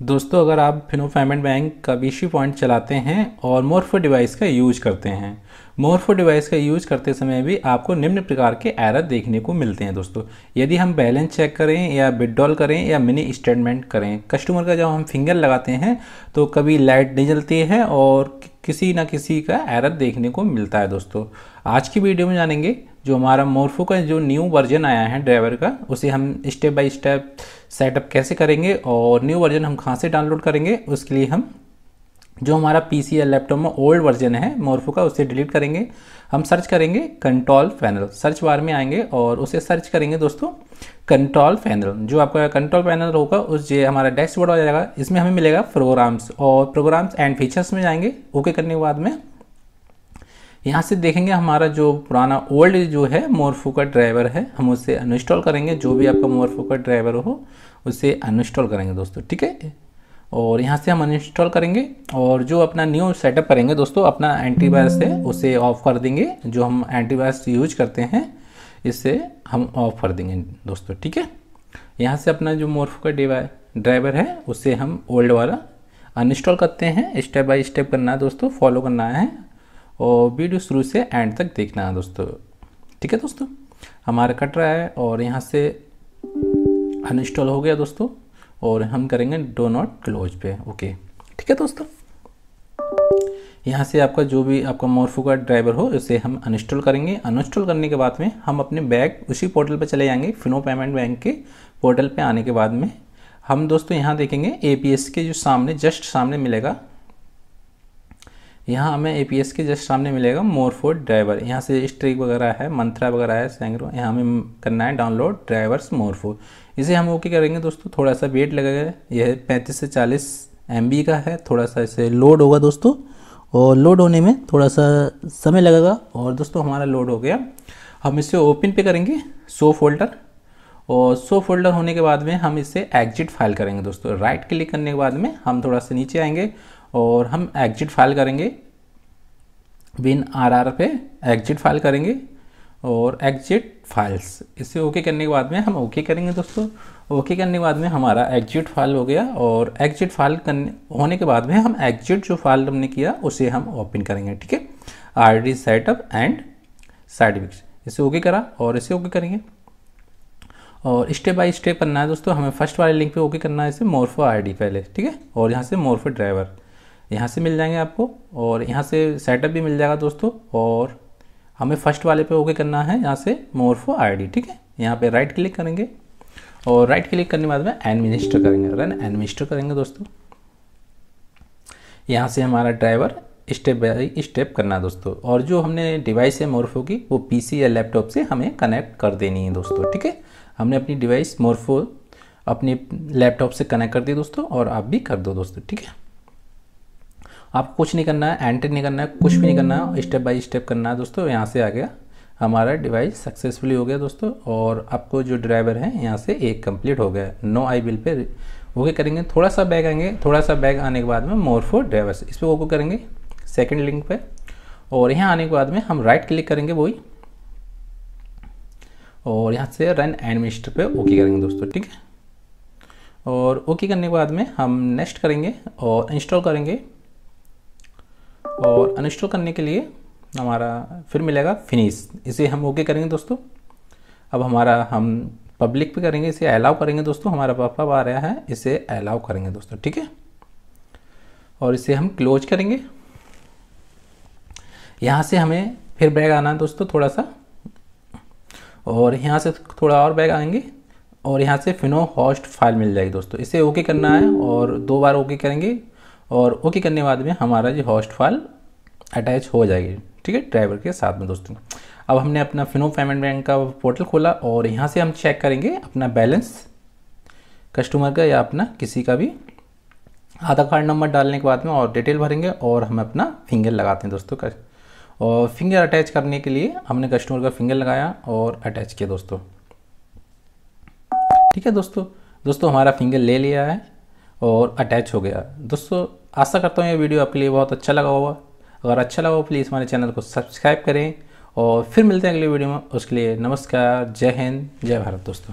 दोस्तों अगर आप पेमेंट बैंक का बीशी पॉइंट चलाते हैं और मोर्फो डिवाइस का यूज करते हैं मोर्फो डिवाइस का यूज करते समय भी आपको निम्न प्रकार के एरर देखने को मिलते हैं दोस्तों यदि हम बैलेंस चेक करें या विड्रॉल करें या मिनी स्टेटमेंट करें कस्टमर का जब हम फिंगर लगाते हैं तो कभी लाइट नहीं जलती है और किसी ना किसी का एरर देखने को मिलता है दोस्तों आज की वीडियो में जानेंगे जो हमारा मोरफो का जो न्यू वर्जन आया है ड्राइवर का उसे हम स्टेप बाय स्टेप सेटअप कैसे करेंगे और न्यू वर्जन हम कहाँ से डाउनलोड करेंगे उसके लिए हम जो हमारा पी सी या लैपटॉप में ओल्ड वर्जन है मोरफो का उसे डिलीट करेंगे हम सर्च करेंगे कंट्रोल पैनल सर्च बार में आएंगे और उसे सर्च करेंगे दोस्तों कंट्रोल पैनल जो आपका कंट्रोल पैनल होगा उस जो हमारा डैशबोर्ड हो जाएगा इसमें हमें मिलेगा प्रोग्राम्स और प्रोग्राम्स एंड फीचर्स में जाएंगे ओके करने के बाद में यहाँ से देखेंगे हमारा जो पुराना ओल्ड जो है मोरफो का ड्राइवर है हम उसे अनइंस्टॉल करेंगे जो भी आपका मोरफो का ड्राइवर हो उसे अनइंस्टॉल करेंगे दोस्तों ठीक है और यहाँ से हम अनइंस्टॉल करेंगे और जो अपना न्यू सेटअप करेंगे दोस्तों अपना एंटीवायरस है उसे ऑफ कर देंगे जो हम एंटीवायरस यूज करते हैं इसे हम ऑफ कर देंगे दोस्तों ठीक है यहाँ से अपना जो मोरफो का ड्राइवर है उसे हम ओल्ड वाला अनइंस्टॉल करते हैं स्टेप बाय स्टेप करना है दोस्तों फॉलो करना है और वीडियो शुरू से एंड तक देखना है दोस्तों ठीक है दोस्तों हमारा कट रहा है और यहाँ से अनइंस्टॉल हो गया दोस्तों और हम करेंगे डो नॉट क्लोज पे ओके ठीक है दोस्तों यहाँ से आपका जो भी आपका मोरफो का ड्राइवर हो उसे हम अनइंस्टॉल करेंगे अनइंस्टॉल करने के बाद में हम अपने बैग उसी पोर्टल पर चले जाएंगे फिनो पेमेंट बैंक के पोर्टल पर आने के बाद में हम दोस्तों यहाँ देखेंगे ए के जो सामने जस्ट सामने मिलेगा यहाँ हमें ए के जस्ट सामने मिलेगा मोर ड्राइवर यहाँ से स्ट्रिक वगैरह है मंत्रा वगैरह है सैंग्रो यहाँ हमें करना है डाउनलोड ड्राइवर्स मोर इसे हम ओके करेंगे दोस्तों थोड़ा सा वेट लगेगा यह पैंतीस से चालीस एम का है थोड़ा सा इसे लोड होगा दोस्तों और लोड होने में थोड़ा सा समय लगेगा और दोस्तों हमारा लोड हो गया हम इसे ओपन पे करेंगे सो फोल्डर और सो फोल्डर होने के बाद में हम इसे एग्जिट फाइल करेंगे दोस्तों राइट क्लिक करने के बाद में हम थोड़ा सा नीचे आएंगे और हम एग्जिट फाइल करेंगे विन आर आर पे एग्जिट फाइल करेंगे और एग्जिट फाइल्स इसे ओके करने के बाद में हम ओके करेंगे दोस्तों ओके करने के बाद में हमारा एग्जिट फाइल हो गया और एग्जिट फाइल करने होने के बाद में हम एग्जिट जो फाइल हमने किया उसे हम ओपन करेंगे ठीक है R D setup and certificate इसे ओके करा और इसे ओके करेंगे और स्टेप बाय स्टेप करना है दोस्तों हमें फर्स्ट वाले लिंक पे ओके करना है इसे मोरफो आईडी पहले ठीक है और यहाँ से मोरफो ड्राइवर यहाँ से मिल जाएंगे आपको और यहाँ से सेटअप भी मिल जाएगा दोस्तों और हमें फर्स्ट वाले पे ओके करना है यहाँ से मोरफो आईडी ठीक है यहाँ पे राइट क्लिक करेंगे और राइट क्लिक करने के बाद में एडमिनिस्टर करेंगे रन एडमिनिस्टर करेंगे दोस्तों यहाँ से हमारा ड्राइवर स्टेप बाई स्टेप करना है दोस्तों और जो हमने डिवाइस है मोरफो की वो पी या लैपटॉप से हमें कनेक्ट कर देनी है दोस्तों ठीक है हमने अपनी डिवाइस मोरफो अपने लैपटॉप से कनेक्ट कर दी दोस्तों और आप भी कर दो दोस्तों ठीक है आपको कुछ नहीं करना है एंटर नहीं करना है कुछ भी नहीं करना है स्टेप बाय स्टेप करना है दोस्तों यहाँ से आ गया हमारा डिवाइस सक्सेसफुली हो गया दोस्तों और आपको जो ड्राइवर है यहाँ से एक कंप्लीट हो गया नो आई बिल पे ओके करेंगे थोड़ा सा बैग आएंगे थोड़ा सा बैग आने के बाद में मोर फोर ड्राइवर्स इस पर ओके करेंगे सेकेंड लिंक पे और यहाँ आने के बाद में हम राइट क्लिक करेंगे वही और यहाँ से रन एडमिनिस्टर पर ओके करेंगे दोस्तों ठीक है और ओके करने के बाद में हम नेक्स्ट करेंगे और इंस्टॉल करेंगे और अनइंस्टॉल करने के लिए हमारा फिर मिलेगा फिनिश इसे हम ओके करेंगे दोस्तों अब हमारा हम पब्लिक पे करेंगे इसे अलाउ करेंगे दोस्तों हमारा पापा आ रहा है इसे अलाउ करेंगे दोस्तों ठीक है और इसे हम क्लोज करेंगे यहाँ से हमें फिर बैग आना है दोस्तों थोड़ा सा और यहाँ से थोड़ा और बैग आएंगे और यहाँ से फिनो हॉस्ट फाइल मिल जाएगी दोस्तों इसे ओके करना है और दो बार ओके करेंगे और ओके करने के बाद में हमारा जो हॉस्ट फाइल अटैच हो जाएगी ठीक है ड्राइवर के साथ में दोस्तों अब हमने अपना फिनो पेमेंट बैंक का पोर्टल खोला और यहाँ से हम चेक करेंगे अपना बैलेंस कस्टमर का या अपना किसी का भी आधार कार्ड नंबर डालने के बाद में और डिटेल भरेंगे और हम अपना फिंगर लगाते हैं दोस्तों का और फिंगर अटैच करने के लिए हमने कस्टमर का फिंगर लगाया और अटैच किया दोस्तों ठीक है दोस्तों दोस्तों हमारा फिंगर ले लिया है और अटैच हो गया दोस्तों आशा करता हूँ ये वीडियो आपके लिए बहुत अच्छा लगा होगा अगर अच्छा लगा हो प्लीज़ हमारे चैनल को सब्सक्राइब करें और फिर मिलते हैं अगले वीडियो में उसके लिए नमस्कार जय हिंद जय भारत दोस्तों